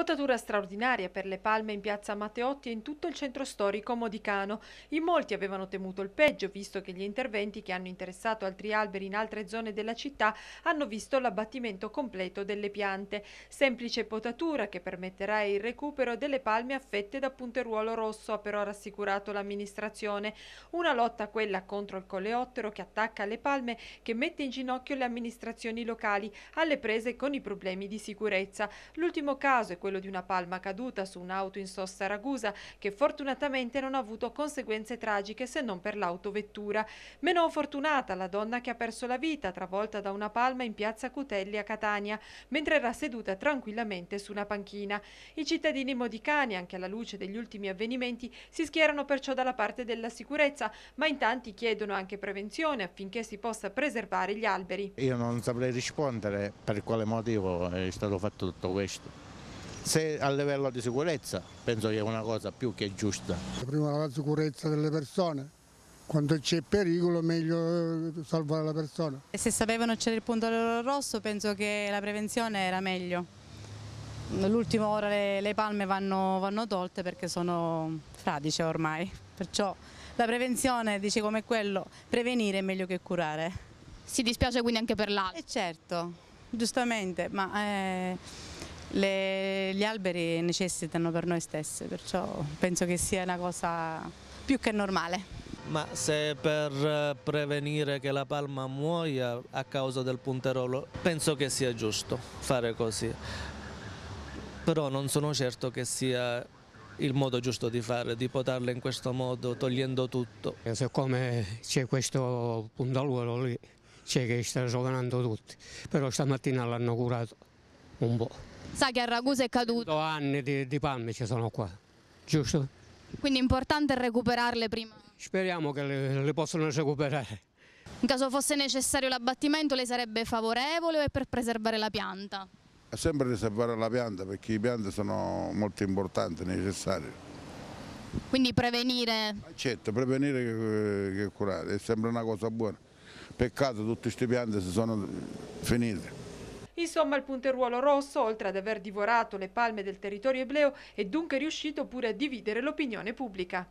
Potatura straordinaria per le palme in piazza Matteotti e in tutto il centro storico modicano. In molti avevano temuto il peggio, visto che gli interventi che hanno interessato altri alberi in altre zone della città hanno visto l'abbattimento completo delle piante. Semplice potatura che permetterà il recupero delle palme affette da punteruolo rosso, ha però rassicurato l'amministrazione. Una lotta quella contro il coleottero che attacca le palme che mette in ginocchio le amministrazioni locali alle prese con i problemi di sicurezza. L'ultimo caso è quello quello di una palma caduta su un'auto in sosta Ragusa che fortunatamente non ha avuto conseguenze tragiche se non per l'autovettura. Meno fortunata la donna che ha perso la vita travolta da una palma in piazza Cutelli a Catania mentre era seduta tranquillamente su una panchina. I cittadini modicani anche alla luce degli ultimi avvenimenti si schierano perciò dalla parte della sicurezza ma in tanti chiedono anche prevenzione affinché si possa preservare gli alberi. Io non saprei rispondere per quale motivo è stato fatto tutto questo se a livello di sicurezza penso che è una cosa più che giusta. Prima la sicurezza delle persone, quando c'è pericolo meglio eh, salvare la persona. E se sapevano c'era il punto rosso penso che la prevenzione era meglio. Nell'ultima ora le, le palme vanno, vanno, tolte perché sono fradice ormai, perciò la prevenzione dice come quello, prevenire è meglio che curare. Si dispiace quindi anche per l'altro? Eh certo, giustamente, ma... Eh le, gli alberi necessitano per noi stessi, perciò penso che sia una cosa più che normale. Ma se per eh, prevenire che la palma muoia a causa del punterolo, penso che sia giusto fare così. Però non sono certo che sia il modo giusto di fare, di potarla in questo modo, togliendo tutto. Eh, siccome c'è questo puntaluolo lì, c'è che sta rovinando tutti, però stamattina l'hanno curato un po'. Sa che a Ragusa è caduto. Anni di, di palme ci sono qua, giusto? Quindi è importante recuperarle prima. Speriamo che le, le possano recuperare. In caso fosse necessario l'abbattimento lei sarebbe favorevole o è per preservare la pianta? È sempre preservare la pianta perché le piante sono molto importanti, necessarie. Quindi prevenire? Ah, certo, prevenire che, curare, è sempre una cosa buona. Peccato tutte queste piante si sono finite. Insomma, il punteruolo rosso, oltre ad aver divorato le palme del territorio ebleo, è dunque riuscito pure a dividere l'opinione pubblica.